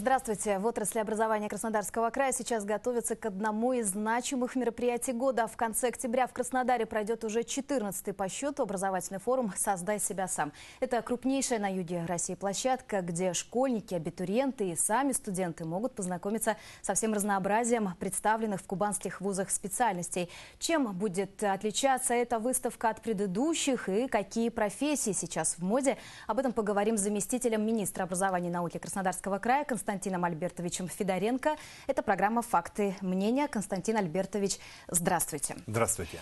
Здравствуйте. В отрасли образования Краснодарского края сейчас готовятся к одному из значимых мероприятий года. В конце октября в Краснодаре пройдет уже 14-й по счету образовательный форум «Создай себя сам». Это крупнейшая на юге России площадка, где школьники, абитуриенты и сами студенты могут познакомиться со всем разнообразием представленных в кубанских вузах специальностей. Чем будет отличаться эта выставка от предыдущих и какие профессии сейчас в моде, об этом поговорим с заместителем министра образования и науки Краснодарского края Константином Константином Альбертовичем Федоренко. Это программа «Факты мнения». Константин Альбертович, здравствуйте. Здравствуйте.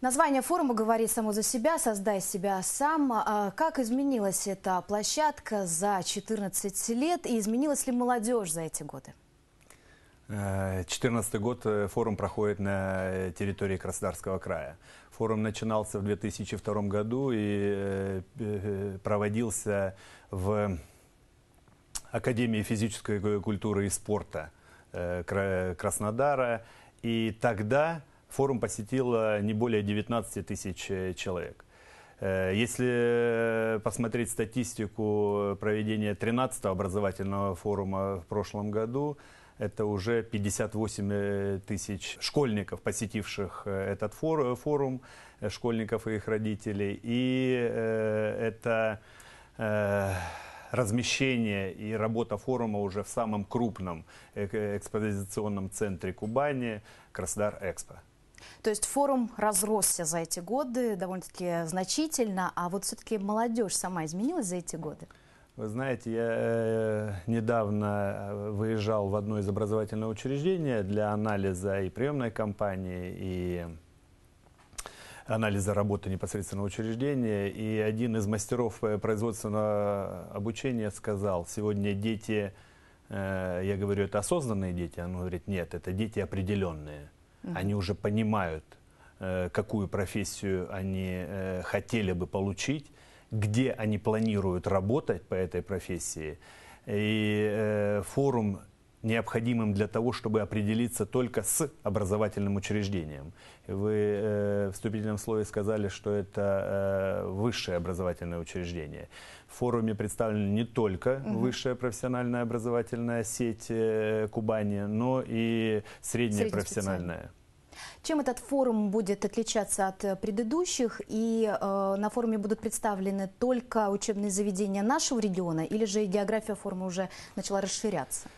Название форума говорит само за себя, создай себя сам. А, как изменилась эта площадка за 14 лет и изменилась ли молодежь за эти годы? 2014 э, год э, форум проходит на территории Краснодарского края. Форум начинался в 2002 году и э, проводился в Академии физической культуры и спорта э, Краснодара. И тогда форум посетило не более 19 тысяч э, человек. Э, если посмотреть статистику проведения 13-го образовательного форума в прошлом году, это уже 58 тысяч школьников, посетивших этот форум, школьников и их родителей. И это размещение и работа форума уже в самом крупном э, экспозиционном центре Кубани Краснодар-Экспо. То есть форум разросся за эти годы довольно-таки значительно, а вот все-таки молодежь сама изменилась за эти годы? Вы знаете, я э, недавно э, выезжал в одно из образовательных учреждений для анализа и приемной кампании, и анализа работы непосредственно учреждения. И один из мастеров э, производственного обучения сказал, сегодня дети, э, я говорю, это осознанные дети, он говорит, нет, это дети определенные. Они уже понимают, э, какую профессию они хотели бы получить, где они планируют работать по этой профессии. И э, форум необходимым для того, чтобы определиться только с образовательным учреждением. Вы э, в вступительном слове сказали, что это э, высшее образовательное учреждение. В форуме представлена не только высшая профессиональная образовательная сеть э, Кубани, но и средняя профессиональная. Чем этот форум будет отличаться от э, предыдущих? И э, на форуме будут представлены только учебные заведения нашего региона или же география форума уже начала расширяться?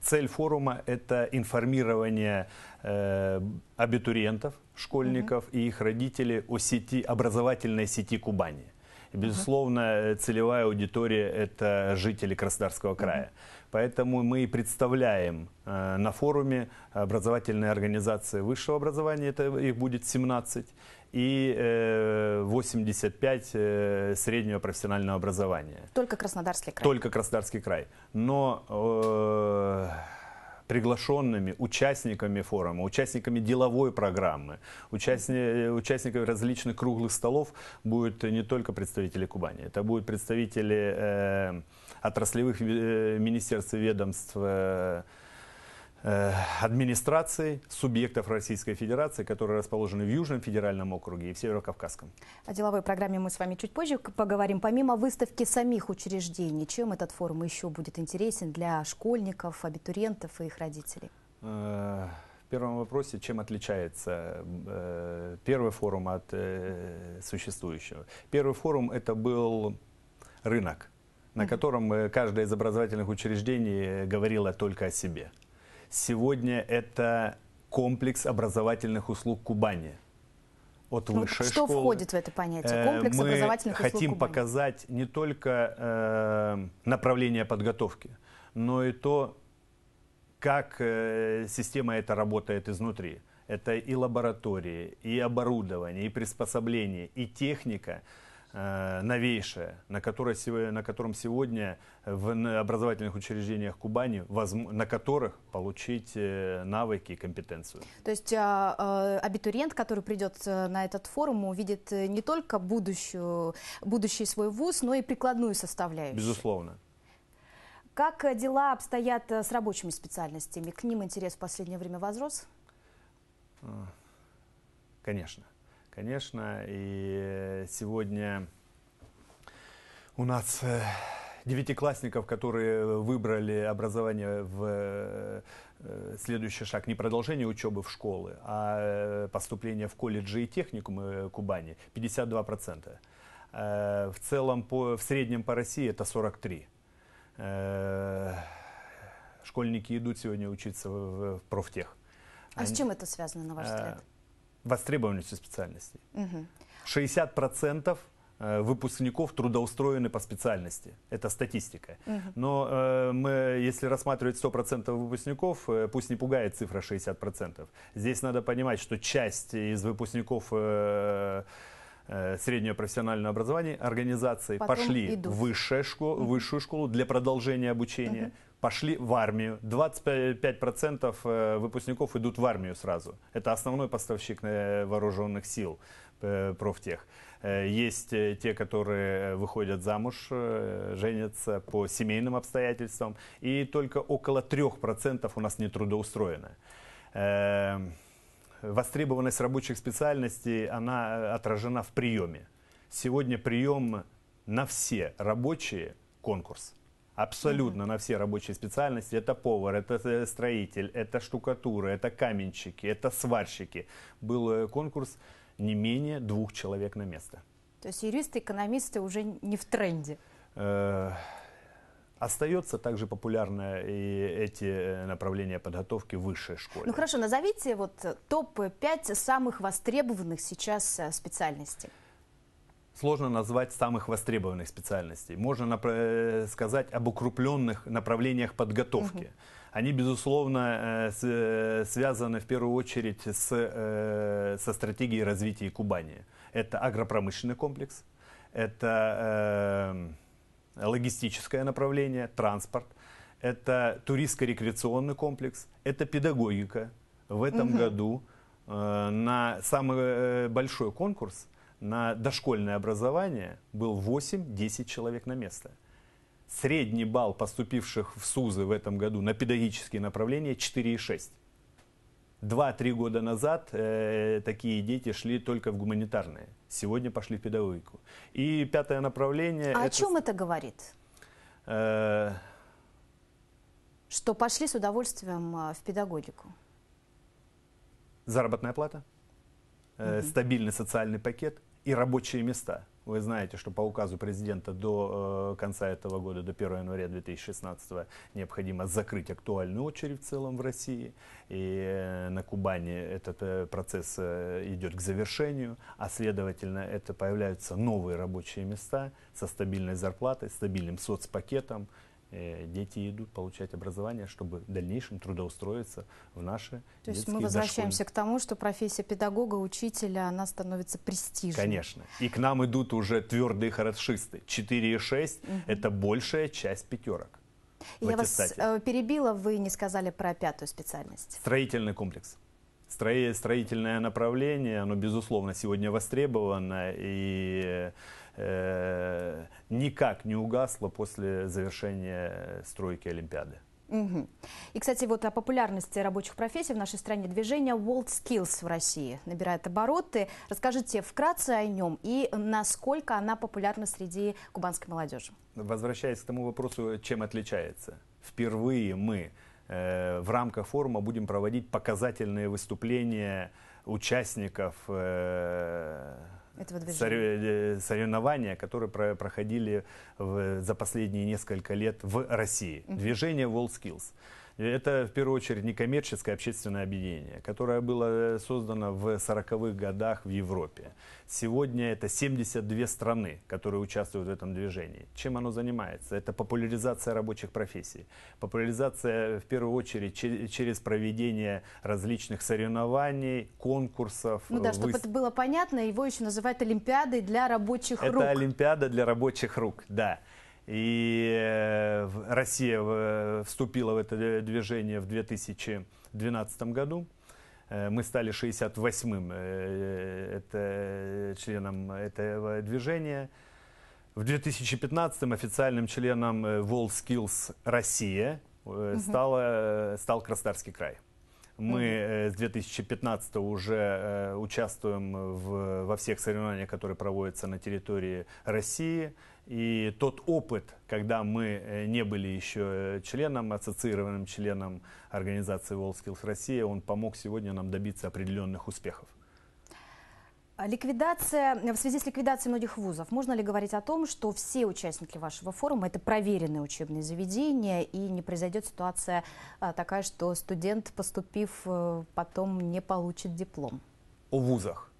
Цель форума – это информирование э, абитуриентов, школьников угу. и их родителей о сети, образовательной сети Кубани. безусловно, э, целевая аудитория – это жители Краснодарского края. Поэтому мы и представляем э, на форуме образовательные организации высшего образования, это их будет 17, и 85 э, э, среднего профессионального образования. Только Краснодарский край. Только Краснодарский край. Но э, приглашенными, участниками форума, участниками деловой программы, участни, участниками различных круглых столов будут не только представители Кубани, это будут представители э, отраслевых э, министерств и ведомств э, Э, администраций субъектов Российской Федерации, которые расположены в Южном федеральном округе и в кавказском О деловой программе мы с вами чуть позже поговорим. Помимо выставки самих учреждений, чем этот форум еще будет интересен для школьников, абитуриентов и их родителей? Э, в первом вопросе, чем отличается э, первый форум от существующего? Первый форум это был рынок, на котором каждое из образовательных учреждений говорило только о себе. Сегодня это комплекс образовательных услуг Кубани. От ну, высшей что школы. входит в это понятие? Э, комплекс Мы образовательных хотим услуг хотим показать не только э, направление подготовки, но и то, как э, система эта работает изнутри. Это и лаборатории, и оборудование, и приспособление, и техника – Э, новейшее, на, которое, на котором сегодня в образовательных учреждениях Кубани, на которых получить э, навыки и компетенцию. То есть а, а, абитуриент, который придет э, на этот форум, увидит не только будущую, будущий свой вуз, но и прикладную составляющую. Безусловно. Как дела обстоят с рабочими специальностями? К ним интерес в последнее время возрос? Конечно конечно. И сегодня у нас э, девятиклассников, которые выбрали образование в э, э, следующий шаг не продолжение учебы в школы, а поступление в колледжи и техникумы Кубани 52%. В целом, по, в среднем по России это 43. Школьники идут сегодня учиться в, профтех. А Они... с чем это связано, на ваш взгляд? востребованностью специальностей. Угу. 60% э, выпускников трудоустроены по специальности. Это статистика. Угу. Но э, мы, если рассматривать 100% выпускников, э, пусть не пугает цифра 60%. Здесь надо понимать, что часть из выпускников... Э, э среднего профессионального образования организации Потом пошли в высшую школу, для продолжения обучения. Угу пошли в армию. 25% э, выпускников идут в армию сразу. Это основной поставщик э, вооруженных сил э, профтех. Есть те, которые выходят замуж, женятся по семейным обстоятельствам. И только около 3% у нас не трудоустроено востребованность рабочих специальностей, она отражена в приеме. Сегодня прием на все рабочие конкурс. Абсолютно на все рабочие специальности. Это повар, это э, строитель, это штукатуры, это каменщики, это сварщики. Был э, конкурс не менее двух человек на место. То есть юристы, экономисты уже не в тренде? Э Остается также популярно и эти э, направления подготовки в высшей школе. Ну хорошо, назовите вот топ-5 самых востребованных сейчас специальностей сложно назвать самых востребованных специальностей. Можно э, сказать об укрупленных направлениях подготовки. Угу. Они, безусловно, э, э, связаны в первую очередь с, со стратегией развития Кубани. Это агропромышленный комплекс, это логистическое направление, транспорт, это туристско-рекреационный комплекс, это педагогика. В этом угу. году на самый большой конкурс – на дошкольное образование был 8-10 человек на место. Средний балл поступивших в СУЗы в этом году на педагогические направления 4,6. Два-три года назад э, такие дети шли только в гуманитарные. Сегодня пошли в педагогику. И пятое направление... А это... о чем это говорит? Э... Что пошли с удовольствием э, в педагогику? Заработная плата, э, угу. стабильный социальный пакет, и рабочие места. Вы знаете, что по указу президента до э, конца этого года, до 1 января 2016, необходимо закрыть актуальную очередь в целом в России. И э, на Кубани этот э, процесс э, идет к завершению, а следовательно, это появляются новые рабочие места со стабильной зарплатой, стабильным соцпакетом, Э, дети идут получать образование, чтобы в дальнейшем трудоустроиться в наши То есть мы возвращаемся дошкольные. к тому, что профессия педагога, учителя, она становится престижной. Конечно. И к нам идут уже твердые хорошисты. 4 и 6 это большая часть пятерок. Я вас э, перебила, вы не сказали про пятую специальность. Строительный комплекс. Строительное направление, оно, безусловно, сегодня востребовано. И э, Э, никак не угасла после завершения стройки Олимпиады. Угу. И, кстати, вот о популярности рабочих профессий в нашей стране движение World Skills в России набирает обороты. Расскажите вкратце о нем и насколько она популярна среди кубанской молодежи. Возвращаясь к тому вопросу, чем отличается. Впервые мы э, в рамках форума будем проводить показательные выступления участников э, этого движения. Э, соревнования, которые проходили в, за последние несколько лет в России. Угу. Движение WorldSkills. Это, в первую очередь, некоммерческое общественное объединение, которое было э, создано в 40-х годах в Европе. Сегодня это 72 страны, которые участвуют в этом движении. Чем оно занимается? Это популяризация рабочих профессий. Популяризация, в первую очередь, через проведение различных соревнований, конкурсов. Ну да, э, чтобы вы... это было понятно, его еще называют Олимпиадой для рабочих это рук. Это Олимпиада для рабочих рук, да. И э, Россия э, вступила в это движение в 2012 году. Э, мы стали 68-м это, членом этого движения. В 2015-м официальным членом WorldSkills Россия стала, стал Краснодарский край. Мы с 2015 уже участвуем в, во всех соревнованиях, которые проводятся на территории России. И тот опыт, когда мы э, не были еще э, членом, ассоциированным членом организации WorldSkills Россия, он помог сегодня нам добиться определенных успехов. А ликвидация, в связи с ликвидацией многих вузов, можно ли говорить о том, что все участники вашего форума – это проверенные учебные заведения, и не произойдет ситуация а, такая, что студент, поступив, э, потом не получит диплом? О вузах.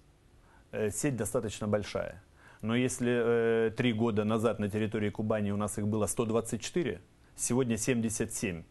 Сеть достаточно большая – но если э, три года назад на территории Кубани у нас их было 124, сегодня 77.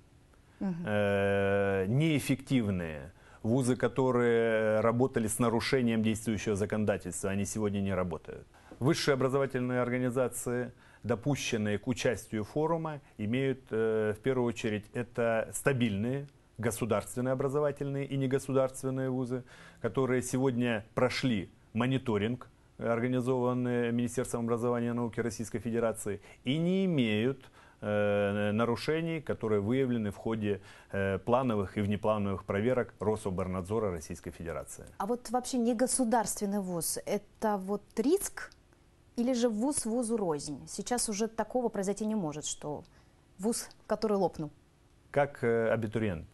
Угу. Э, неэффективные. Вузы, которые работали с нарушением действующего законодательства, они сегодня не работают. Высшие образовательные организации, допущенные к участию форума, имеют э, в первую очередь это стабильные государственные образовательные и негосударственные вузы, которые сегодня прошли мониторинг организованные Министерством образования и науки Российской Федерации, и не имеют э, нарушений, которые выявлены в ходе э, плановых и внеплановых проверок Рособорнадзора Российской Федерации. А вот вообще не государственный ВУЗ – это вот риск или же ВУЗ ВУЗу рознь? Сейчас уже такого произойти не может, что ВУЗ, который лопнул. Как э, абитуриент,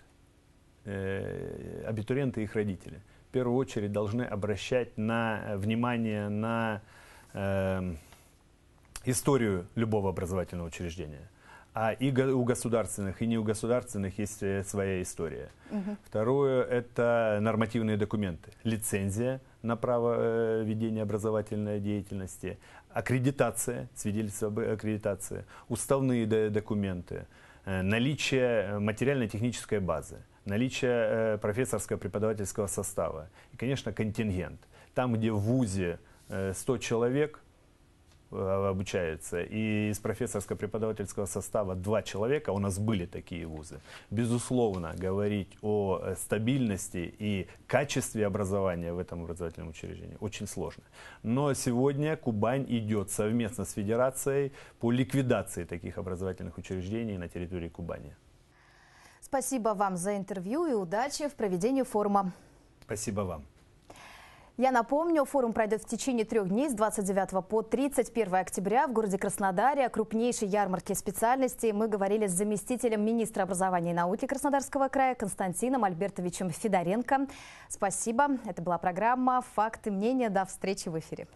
абитуриенты и их родители – первую очередь должны обращать на э, внимание на э, историю любого образовательного учреждения. А и у государственных, и не у государственных есть э, своя история. Угу. Второе – это нормативные документы. Лицензия на право э, ведения образовательной деятельности, аккредитация, свидетельство об аккредитации, уставные документы, наличие материально-технической базы – наличие э, профессорского преподавательского состава и, конечно, контингент. Там, где в ВУЗе 100 э, человек э, обучается, и из профессорского преподавательского состава два человека, у нас были такие вузы, безусловно, говорить о стабильности и качестве образования в этом образовательном учреждении очень сложно. Но сегодня Кубань идет совместно с Федерацией по ликвидации таких образовательных учреждений на территории Кубани. Спасибо вам за интервью и удачи в проведении форума. Спасибо вам. Я напомню, форум пройдет в течение трех дней с 29 по 31 октября в городе Краснодаре. О крупнейшей ярмарке специальностей мы говорили с заместителем министра образования и науки Краснодарского края Константином Альбертовичем Федоренко. Спасибо. Это была программа «Факты мнения». До встречи в эфире.